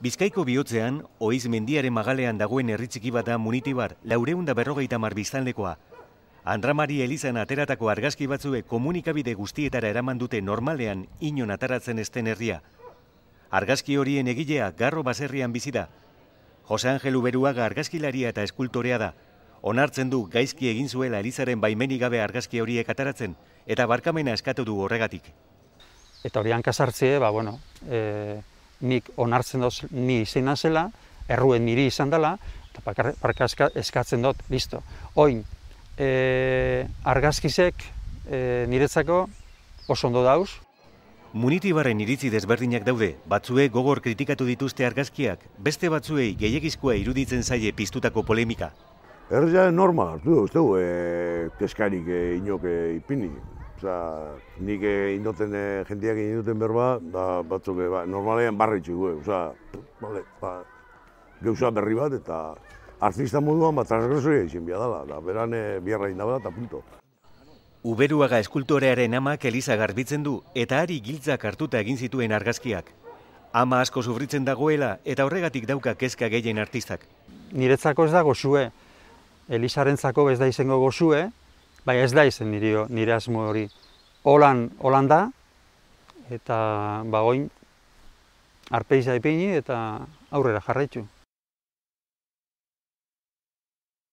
Bizkaiko bihotzean, oiz mendiaren magalean dagoen erritziki bat da munitibar, laureunda berrogeita marbiztan lekoa. Andramari Elizan ateratako argazki batzue komunikabide guztietara eraman dute normalean inon ataratzen esten herria. Argazki horien egilea garro baserrian bizida. Jose Angelu Uberuaga argazkilaria eta eskultorea da. Onartzen du gaizki egin zuela Elizaren baimeni gabe argazki horiek ataratzen, eta barkamena eskatu du horregatik. Eta horian kasartzie, ba, bueno, eh, nik onartzen dut ni zein zela, erruen niri izan dela, eta parka eskatzen dut, listo. Oin, e, argazkizek e, niretzako oso ondo dauz. Munitibarren iritzi desberdinak daude, batzue gogor kritikatu dituzte argazkiak, beste batzuei gehiagizkoa iruditzen zaie piztutako polemika. Erdia normal hartu dugu, ez dugu, e, keskarik e, inoke ni nik eh, indoten e, jendeak induten berba, da, ba, batzuk, eh, ba, normalean barritxu gue, Osea, vale, ba, berri bat, eta artista moduan, bat transgresoria izin bia dala, da, beran e, biarra eta punto. Uberuaga eskultorearen amak Eliza garbitzen du, eta ari giltzak hartuta egin zituen argazkiak. Ama asko sufritzen dagoela, eta horregatik dauka kezka gehien artistak. Niretzako ez da gozue, Elizarentzako bez da izango gozue, Bai, ez da izen nire, nire asmo hori. Holan, holan da, eta bagoin, arpeiza ipini eta aurrera jarretxu.